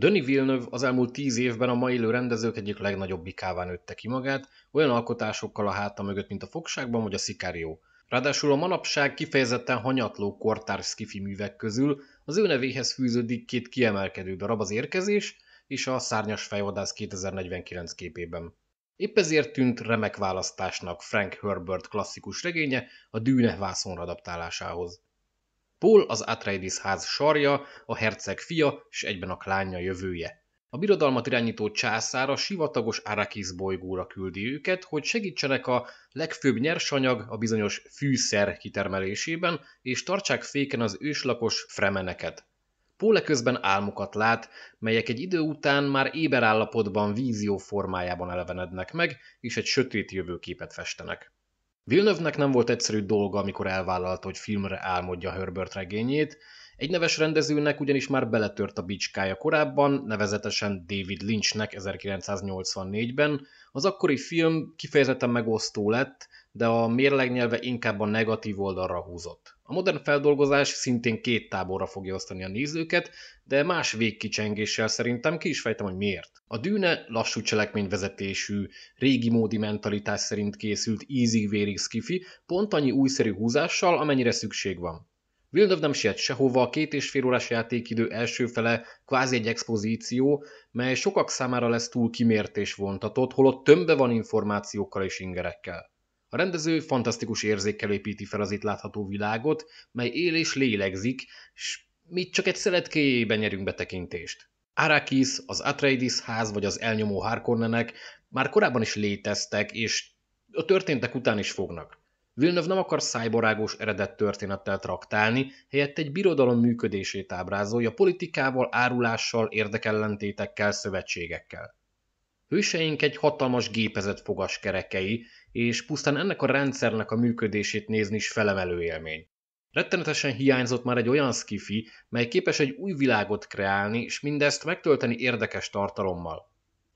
Denis Villeneuve az elmúlt tíz évben a mai élő rendezők egyik legnagyobb bikáván nőtte ki magát, olyan alkotásokkal a háta mögött, mint a fogságban vagy a szikárió. Ráadásul a manapság kifejezetten hanyatló kortárs skifi művek közül az ő nevéhez fűződik két kiemelkedő darab az érkezés és a Szárnyas fejvadász 2049 képében. Épp ezért tűnt remek választásnak Frank Herbert klasszikus regénye a Dűne vászonra adaptálásához. Paul az Atreides ház sarja, a herceg fia és egyben a klánja jövője. A birodalmat irányító császára sivatagos Arrakis bolygóra küldi őket, hogy segítsenek a legfőbb nyersanyag, a bizonyos fűszer kitermelésében, és tartsák féken az őslakos fremeneket. Póle közben álmokat lát, melyek egy idő után már éber állapotban vízió formájában elevenednek meg, és egy sötét jövőképet festenek. Villeneuve-nek nem volt egyszerű dolga, amikor elvállalta, hogy filmre álmodja Herbert regényét, egy neves rendezőnek ugyanis már beletört a bicskája korábban, nevezetesen David Lynchnek 1984-ben. Az akkori film kifejezetten megosztó lett, de a mérlegnyelve inkább a negatív oldalra húzott. A modern feldolgozás szintén két táborra fogja osztani a nézőket, de más végkicsengéssel szerintem ki is fejtem, hogy miért. A dűne lassú cselekményvezetésű, régi módi mentalitás szerint készült easy vérig skifi, pont annyi újszerű húzással, amennyire szükség van. Villeneuve nem siet sehova, a két és fél órás játékidő első fele kvázi egy expozíció, mely sokak számára lesz túl kimértés vontatott, holott tömbe van információkkal és ingerekkel. A rendező fantasztikus érzékkel építi fel az itt látható világot, mely él és lélegzik, és mi csak egy szeletkéjében nyerünk betekintést. Arrakis, az Atreides ház vagy az elnyomó Harkonnenek már korábban is léteztek, és a történtek után is fognak. Villeneuve nem akar szájborágos eredett történettel traktálni, helyett egy birodalom működését ábrázolja politikával, árulással, érdekellentétekkel, szövetségekkel. Hőseink egy hatalmas gépezet fogaskerekei, és pusztán ennek a rendszernek a működését nézni is felemelő élmény. Rettenetesen hiányzott már egy olyan skifi, mely képes egy új világot kreálni, és mindezt megtölteni érdekes tartalommal.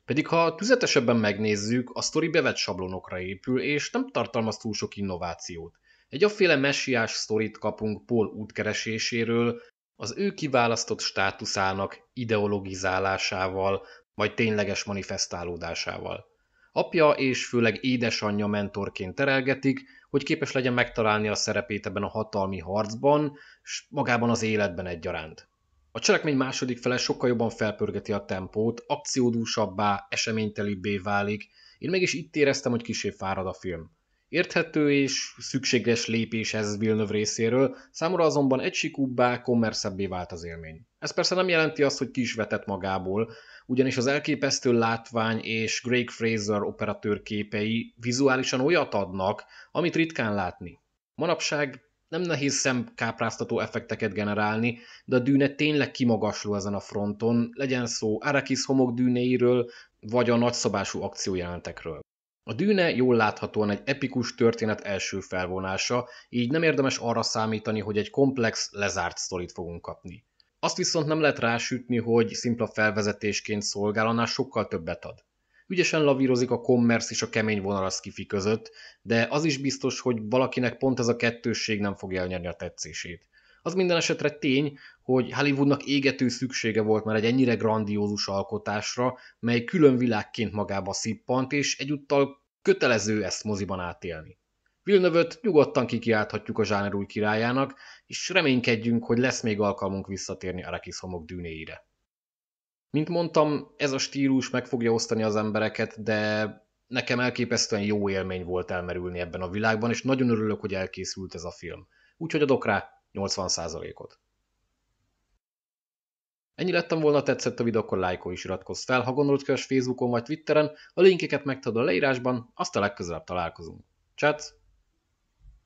Pedig ha tüzetesebben megnézzük, a sztori bevett sablonokra épül, és nem tartalmaz túl sok innovációt. Egy afféle messiás sztorit kapunk Paul útkereséséről, az ő kiválasztott státuszának ideologizálásával, majd tényleges manifestálódásával. Apja és főleg édesanyja mentorként terelgetik, hogy képes legyen megtalálni a szerepét ebben a hatalmi harcban, és magában az életben egyaránt. A cselekmény második fele sokkal jobban felpörgeti a tempót, akciódúsabbá, eseménytelibbé válik, én mégis itt éreztem, hogy kisé fárad a film. Érthető és szükséges lépés ez Villeneuve részéről, számomra azonban egysikúbbá, kommerszebbé vált az élmény. Ez persze nem jelenti azt, hogy ki is vetett magából, ugyanis az elképesztő látvány és Greg Fraser operatőr képei vizuálisan olyat adnak, amit ritkán látni. Manapság nem nehéz szemkápráztató effekteket generálni, de a dűne tényleg kimagasló ezen a fronton, legyen szó Arrakis homokdűnéiről, vagy a nagyszabású akciójelentekről. A dűne jól láthatóan egy epikus történet első felvonása, így nem érdemes arra számítani, hogy egy komplex, lezárt sztorit fogunk kapni. Azt viszont nem lehet rásütni, hogy szimpla felvezetésként szolgál, annál sokkal többet ad. Ügyesen lavírozik a kommersz és a kemény vonal a között, de az is biztos, hogy valakinek pont ez a kettősség nem fogja elnyerni a tetszését. Az minden esetre tény, hogy Hollywoodnak égető szüksége volt már egy ennyire grandiózus alkotásra, mely külön világként magába szippant, és egyúttal kötelező ezt moziban átélni. Villeneuve-t nyugodtan kikiálthatjuk a zsáner új királyának, és reménykedjünk, hogy lesz még alkalmunk visszatérni Arakis homok dűnéire. Mint mondtam, ez a stílus meg fogja osztani az embereket, de nekem elképesztően jó élmény volt elmerülni ebben a világban, és nagyon örülök, hogy elkészült ez a film. Úgyhogy adok rá 80%-ot. Ennyi lettem volna, tetszett a videó, akkor lájkol is iratkozz fel, ha gondolod kövess Facebookon vagy Twitteren, a linkeket megtudod a leírásban, azt a legközelebb találkozunk. Csát!